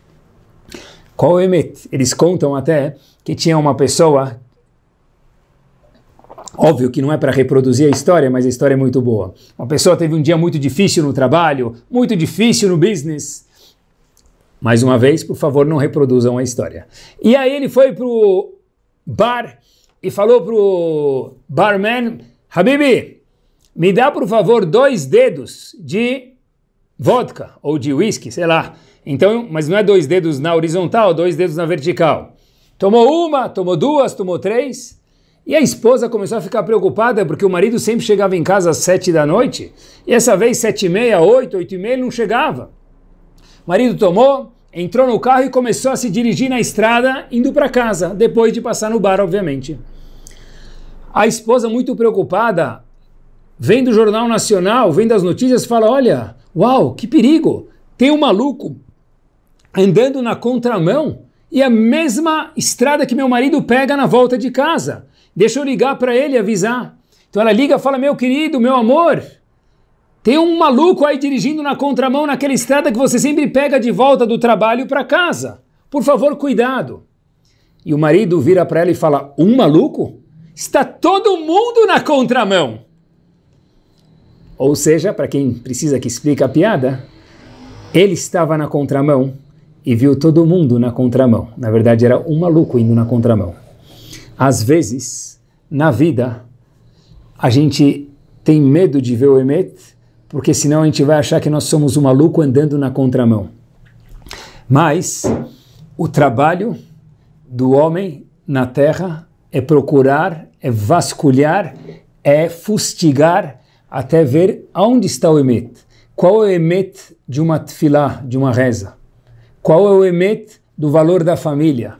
Qual o Emet? Eles contam até que tinha uma pessoa, óbvio que não é para reproduzir a história, mas a história é muito boa. Uma pessoa teve um dia muito difícil no trabalho, muito difícil no business, mais uma vez, por favor, não reproduzam a história. E aí ele foi para o bar e falou para o barman, Habibi, me dá por favor dois dedos de vodka ou de whisky, sei lá. Então, mas não é dois dedos na horizontal, dois dedos na vertical. Tomou uma, tomou duas, tomou três. E a esposa começou a ficar preocupada porque o marido sempre chegava em casa às sete da noite e essa vez sete e meia, oito, oito e meia ele não chegava. O marido tomou, entrou no carro e começou a se dirigir na estrada, indo para casa, depois de passar no bar, obviamente. A esposa, muito preocupada, vendo o Jornal Nacional, vendo as notícias, fala: Olha, uau, que perigo! Tem um maluco andando na contramão e a mesma estrada que meu marido pega na volta de casa. Deixa eu ligar para ele avisar. Então ela liga e fala: Meu querido, meu amor, tem um maluco aí dirigindo na contramão naquela estrada que você sempre pega de volta do trabalho para casa. Por favor, cuidado. E o marido vira para ela e fala: Um maluco? Está todo mundo na contramão. Ou seja, para quem precisa que explique a piada, ele estava na contramão e viu todo mundo na contramão. Na verdade, era um maluco indo na contramão. Às vezes, na vida, a gente tem medo de ver o Emet porque senão a gente vai achar que nós somos um maluco andando na contramão. Mas o trabalho do homem na terra é procurar, é vasculhar, é fustigar até ver aonde está o emet. Qual é o emet de uma tefilá, de uma reza? Qual é o emet do valor da família?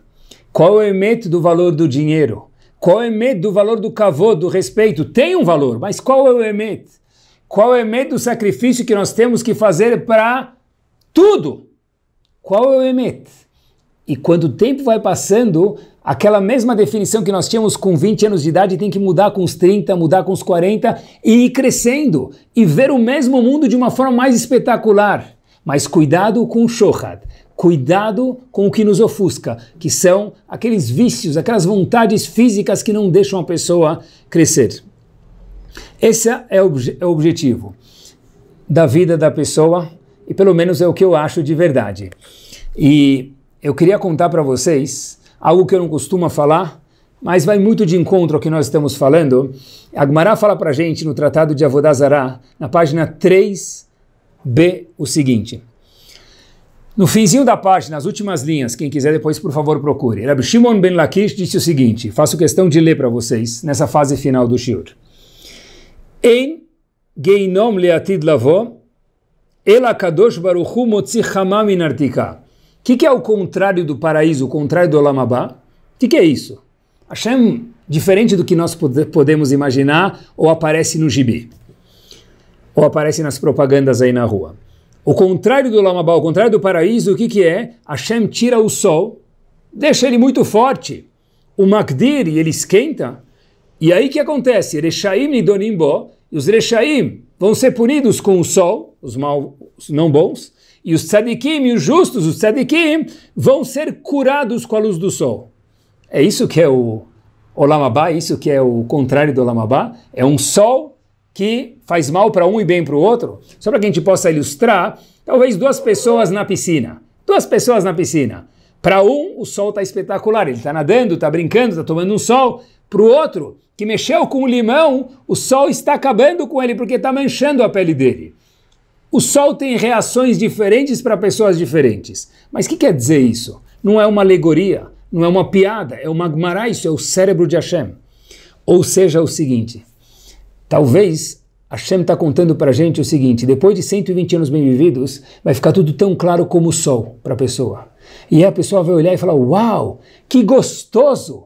Qual é o emet do valor do dinheiro? Qual é o emet do valor do cavô, do respeito? Tem um valor, mas qual é o emet? Qual é o emet do sacrifício que nós temos que fazer para tudo? Qual é o emet? E quando o tempo vai passando, aquela mesma definição que nós tínhamos com 20 anos de idade tem que mudar com os 30, mudar com os 40 e ir crescendo e ver o mesmo mundo de uma forma mais espetacular. Mas cuidado com o Shohad, cuidado com o que nos ofusca, que são aqueles vícios, aquelas vontades físicas que não deixam a pessoa crescer. Esse é o, é o objetivo da vida da pessoa, e pelo menos é o que eu acho de verdade. E eu queria contar para vocês algo que eu não costumo falar, mas vai muito de encontro ao que nós estamos falando. Agmará fala para a gente no Tratado de Avodazará, na página 3b, o seguinte. No finzinho da página, as últimas linhas, quem quiser depois, por favor, procure. Rabbi Shimon Ben Lakish disse o seguinte, faço questão de ler para vocês nessa fase final do Shiur. Em Geinom Leatid Lavó, Kadosh Baruchu Motzi Hamam Inartika. O que, que é o contrário do paraíso, o contrário do Olamabá? O que, que é isso? Hashem, diferente do que nós podemos imaginar, ou aparece no gibi, ou aparece nas propagandas aí na rua. O contrário do Lamabá, o contrário do paraíso, o que, que é? Hashem tira o sol, deixa ele muito forte. O Magdir, ele esquenta, e aí que acontece? Rechaim e e os rechaim vão ser punidos com o sol, os mal, os não bons, e os tzadikim, e os justos, os tzadikim, vão ser curados com a luz do sol. É isso que é o Olamabá, é isso que é o contrário do Olamabá, é um sol que faz mal para um e bem para o outro. Só para que a gente possa ilustrar, talvez duas pessoas na piscina. Duas pessoas na piscina. Para um, o sol está espetacular, ele está nadando, está brincando, está tomando um sol para o outro que mexeu com o limão, o sol está acabando com ele porque está manchando a pele dele. O sol tem reações diferentes para pessoas diferentes. Mas o que quer dizer isso? Não é uma alegoria, não é uma piada, é uma magmará, isso é o cérebro de Hashem. Ou seja, é o seguinte, talvez Hashem está contando para a gente o seguinte, depois de 120 anos bem vividos, vai ficar tudo tão claro como o sol para a pessoa. E a pessoa vai olhar e falar, uau, que gostoso!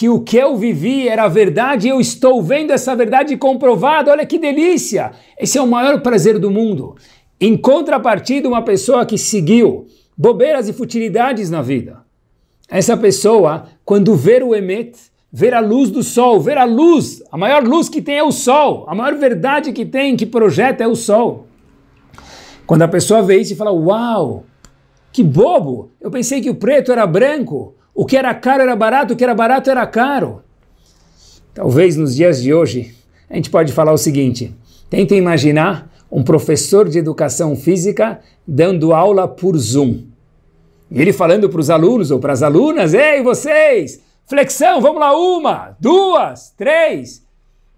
que o que eu vivi era verdade e eu estou vendo essa verdade comprovada. Olha que delícia! Esse é o maior prazer do mundo. Em contrapartida, uma pessoa que seguiu bobeiras e futilidades na vida. Essa pessoa, quando ver o Emet, ver a luz do sol, ver a luz, a maior luz que tem é o sol, a maior verdade que tem, que projeta é o sol. Quando a pessoa vê isso e fala: Uau, que bobo! Eu pensei que o preto era branco. O que era caro era barato, o que era barato era caro. Talvez nos dias de hoje a gente pode falar o seguinte: tenta imaginar um professor de educação física dando aula por Zoom. E ele falando para os alunos ou para as alunas: Ei, vocês, flexão, vamos lá, uma, duas, três.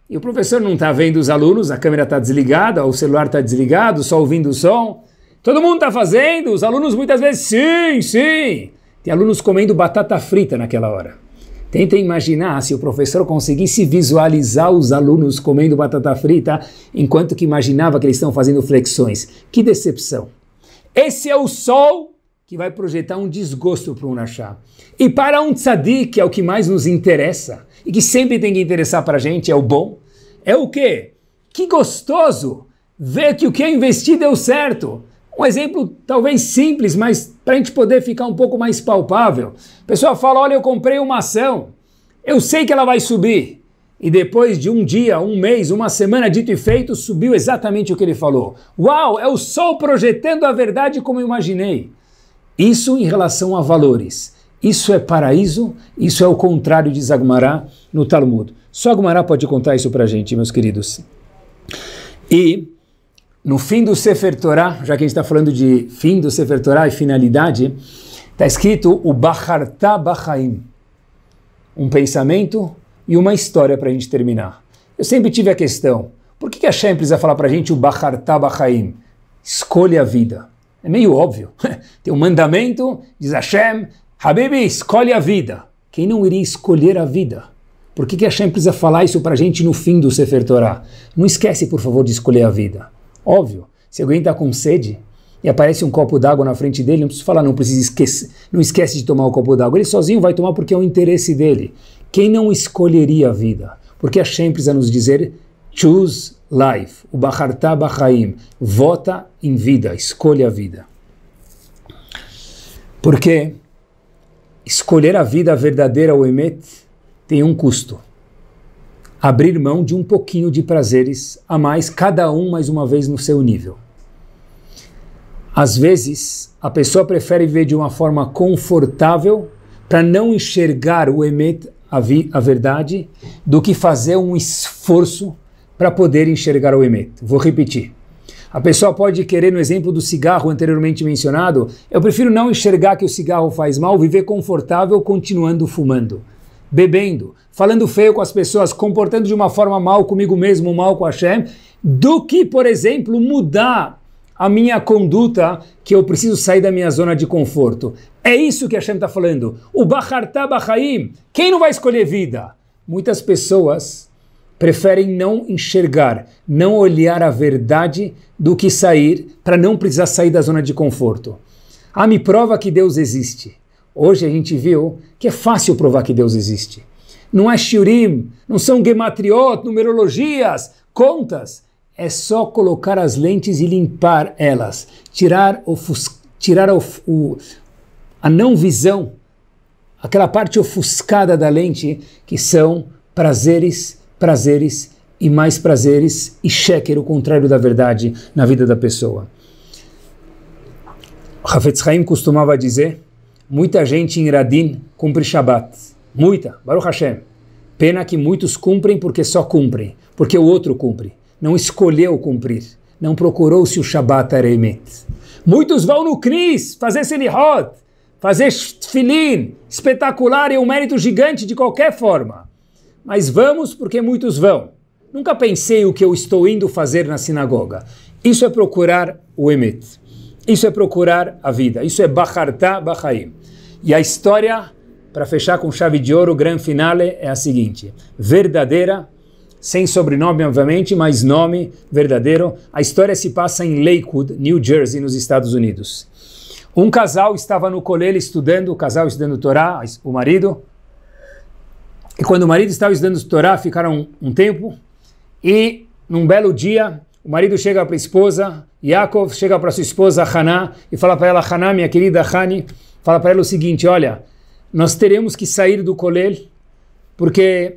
E o professor não está vendo os alunos, a câmera está desligada, o celular está desligado, só ouvindo o som. Todo mundo está fazendo, os alunos muitas vezes, sim, sim. Tem alunos comendo batata frita naquela hora. Tentem imaginar se o professor conseguisse visualizar os alunos comendo batata frita enquanto que imaginava que eles estão fazendo flexões. Que decepção! Esse é o sol que vai projetar um desgosto para um Nashá. E para um tzadik, que é o que mais nos interessa, e que sempre tem que interessar para a gente, é o bom, é o quê? Que gostoso ver que o que eu é investi deu é certo. Um exemplo talvez simples, mas para a gente poder ficar um pouco mais palpável. A pessoa fala: olha, eu comprei uma ação, eu sei que ela vai subir. E depois de um dia, um mês, uma semana, dito e feito, subiu exatamente o que ele falou. Uau, é o sol projetando a verdade como eu imaginei. Isso em relação a valores. Isso é paraíso, isso é o contrário de Zagmará no Talmud. Só Agmará pode contar isso para gente, meus queridos. E no fim do Sefer Torah, já que a gente está falando de fim do Sefer Torah e finalidade, está escrito o Bacharta Bachaim, um pensamento e uma história para a gente terminar. Eu sempre tive a questão, por que, a Shem precisa falar para a gente o Bacharta Bachaim? Escolha a vida. É meio óbvio. Tem um mandamento, diz Hashem, Habibi, escolhe a vida. Quem não iria escolher a vida? Por que, a Shem precisa falar isso para a gente no fim do Sefer Torah? Não esquece, por favor, de escolher a vida. Óbvio, se alguém está com sede e aparece um copo d'água na frente dele, não precisa falar, não precisa esquecer, não esquece de tomar o copo d'água. Ele sozinho vai tomar porque é o interesse dele. Quem não escolheria a vida? Porque a Shem precisa nos dizer, choose life, o Baharta Bahraim, vota em vida, escolha a vida. Porque escolher a vida verdadeira, o Emet, tem um custo abrir mão de um pouquinho de prazeres a mais, cada um mais uma vez no seu nível. Às vezes, a pessoa prefere viver de uma forma confortável para não enxergar o emet, a, vi, a verdade, do que fazer um esforço para poder enxergar o emet. Vou repetir. A pessoa pode querer, no exemplo do cigarro anteriormente mencionado, eu prefiro não enxergar que o cigarro faz mal, viver confortável continuando fumando bebendo, falando feio com as pessoas, comportando de uma forma mal comigo mesmo, mal com a Shem, do que, por exemplo, mudar a minha conduta que eu preciso sair da minha zona de conforto. É isso que a Shem está falando. O Bahartá Bahraim, quem não vai escolher vida? Muitas pessoas preferem não enxergar, não olhar a verdade do que sair para não precisar sair da zona de conforto. Ah, me prova que Deus existe. Hoje a gente viu que é fácil provar que Deus existe. Não é shiurim, não são gematriot, numerologias, contas. É só colocar as lentes e limpar elas, tirar, ofus, tirar o, a não visão, aquela parte ofuscada da lente que são prazeres, prazeres e mais prazeres e chequer o contrário da verdade na vida da pessoa. Hafetz Haim costumava dizer Muita gente em Radin cumpre Shabat. Muita. Baruch Hashem. Pena que muitos cumprem porque só cumprem. Porque o outro cumpre. Não escolheu cumprir. Não procurou se o Shabat era emet. Muitos vão no Cris fazer Selihot. Fazer filin espetacular e um mérito gigante de qualquer forma. Mas vamos porque muitos vão. Nunca pensei o que eu estou indo fazer na sinagoga. Isso é procurar o Emet. Isso é procurar a vida. Isso é Bachartá Baha'i. E a história, para fechar com chave de ouro, grande finale, é a seguinte: verdadeira, sem sobrenome, obviamente, mas nome verdadeiro. A história se passa em Lakewood, New Jersey, nos Estados Unidos. Um casal estava no colégio estudando, o casal estudando Torá, o marido. E quando o marido estava estudando Torá, ficaram um, um tempo. E num belo dia, o marido chega para a esposa, Yaakov chega para sua esposa Haná e fala para ela, Haná, minha querida Hani, fala para ela o seguinte, olha, nós teremos que sair do colel porque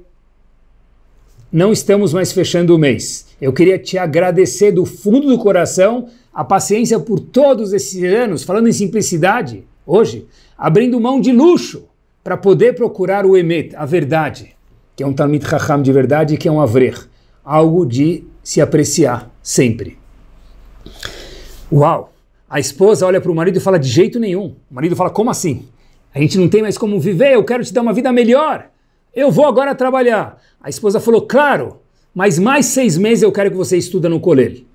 não estamos mais fechando o mês. Eu queria te agradecer do fundo do coração a paciência por todos esses anos, falando em simplicidade, hoje, abrindo mão de luxo para poder procurar o Emet, a verdade, que é um Talmud Raham de verdade, que é um Avrer, algo de se apreciar sempre. Uau! A esposa olha para o marido e fala: de jeito nenhum. O marido fala: como assim? A gente não tem mais como viver, eu quero te dar uma vida melhor. Eu vou agora trabalhar. A esposa falou: claro, mas mais seis meses eu quero que você estuda no colégio.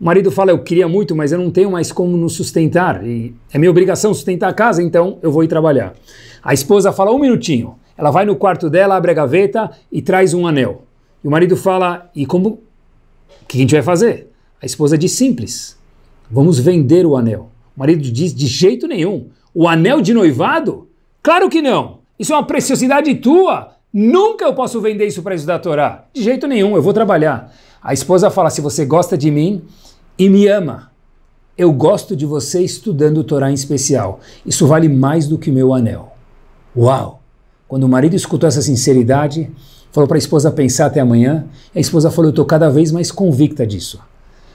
O marido fala: eu queria muito, mas eu não tenho mais como nos sustentar. E é minha obrigação sustentar a casa, então eu vou ir trabalhar. A esposa fala: um minutinho. Ela vai no quarto dela, abre a gaveta e traz um anel. E o marido fala: e como, o que a gente vai fazer? A esposa diz simples: vamos vender o anel. O marido diz: de jeito nenhum. O anel de noivado? Claro que não. Isso é uma preciosidade tua. Nunca eu posso vender isso para estudar a Torá. De jeito nenhum, eu vou trabalhar. A esposa fala: se você gosta de mim e me ama, eu gosto de você estudando Torá em especial. Isso vale mais do que meu anel. Uau! Quando o marido escutou essa sinceridade, Falou para a esposa pensar até amanhã. A esposa falou: Eu estou cada vez mais convicta disso.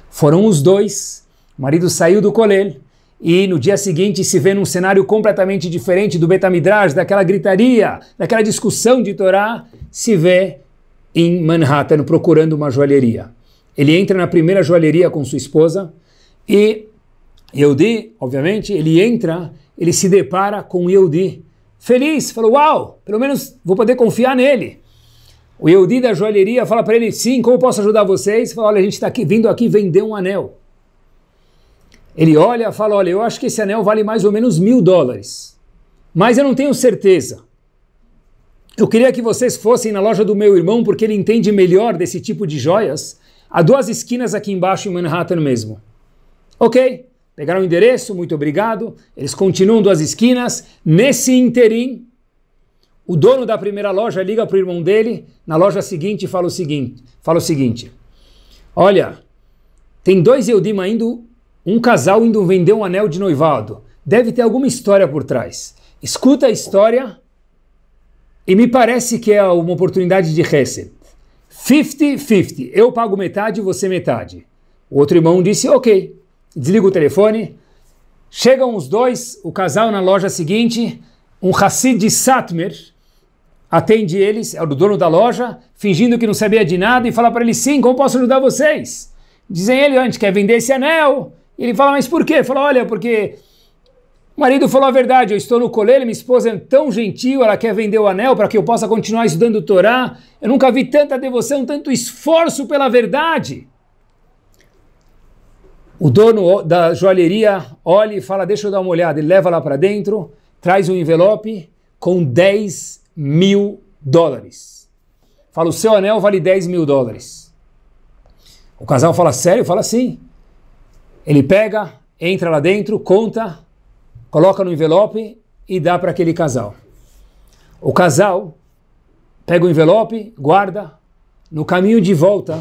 Foram os dois. O marido saiu do colel e no dia seguinte se vê num cenário completamente diferente do Betamidrash, daquela gritaria, daquela discussão de Torá, se vê em Manhattan procurando uma joalheria. Ele entra na primeira joalheria com sua esposa e Yehudi, obviamente, ele entra, ele se depara com Yehudi. Feliz, falou: Uau, pelo menos vou poder confiar nele. O Yehudi da joalheria fala para ele, sim, como posso ajudar vocês? Fala, olha, a gente está aqui, vindo aqui vender um anel. Ele olha fala, olha, eu acho que esse anel vale mais ou menos mil dólares, mas eu não tenho certeza. Eu queria que vocês fossem na loja do meu irmão, porque ele entende melhor desse tipo de joias, a duas esquinas aqui embaixo em Manhattan mesmo. Ok, pegaram o endereço, muito obrigado. Eles continuam duas esquinas. Nesse interim, o dono da primeira loja liga para o irmão dele na loja seguinte e fala o seguinte: fala o seguinte Olha, tem dois eudima indo, um casal indo vender um anel de noivado. Deve ter alguma história por trás. Escuta a história e me parece que é uma oportunidade de reset. 50-50. Eu pago metade, você metade. O outro irmão disse: Ok. Desliga o telefone. Chegam os dois, o casal na loja seguinte, um Hassid de Satmer, atende eles, é o dono da loja, fingindo que não sabia de nada e fala para ele, sim, como posso ajudar vocês? Dizem ele, a gente quer vender esse anel. E ele fala, mas por quê? Fala, olha, porque o marido falou a verdade, eu estou no colégio, minha esposa é tão gentil, ela quer vender o anel para que eu possa continuar estudando Torá. Eu nunca vi tanta devoção, tanto esforço pela verdade. O dono da joalheria olha e fala, deixa eu dar uma olhada. Ele leva lá para dentro, traz um envelope com 10 mil dólares. Fala, o seu anel vale 10 mil dólares. O casal fala, sério? Fala, sim. Ele pega, entra lá dentro, conta, coloca no envelope e dá para aquele casal. O casal pega o envelope, guarda, no caminho de volta,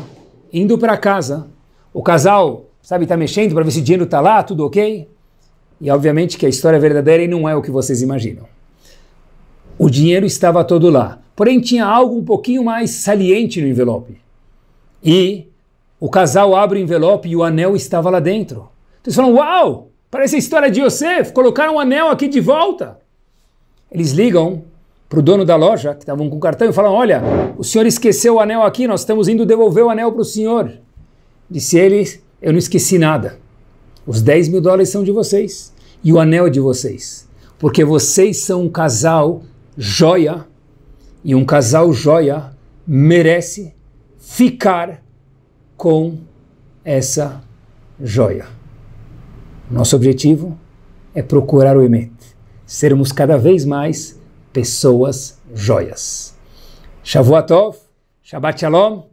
indo para casa, o casal, sabe, está mexendo para ver se o dinheiro está lá, tudo ok. E obviamente que a história verdadeira não é o que vocês imaginam. O dinheiro estava todo lá, porém tinha algo um pouquinho mais saliente no envelope. E o casal abre o envelope e o anel estava lá dentro. Então eles falam: Uau! Parece a história de Yosef, colocaram o um anel aqui de volta. Eles ligam para o dono da loja, que estavam com o cartão, e falam: Olha, o senhor esqueceu o anel aqui, nós estamos indo devolver o anel para o senhor. Disse ele: Eu não esqueci nada. Os 10 mil dólares são de vocês e o anel é de vocês, porque vocês são um casal joia, e um casal joia merece ficar com essa joia. Nosso objetivo é procurar o Emet, sermos cada vez mais pessoas joias. Shavuot Tov, Shabbat Shalom,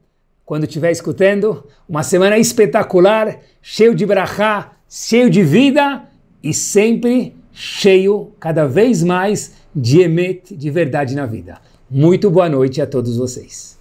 quando estiver escutando, uma semana espetacular, cheio de brachá, cheio de vida e sempre cheio cada vez mais de emet, de verdade na vida. Muito boa noite a todos vocês.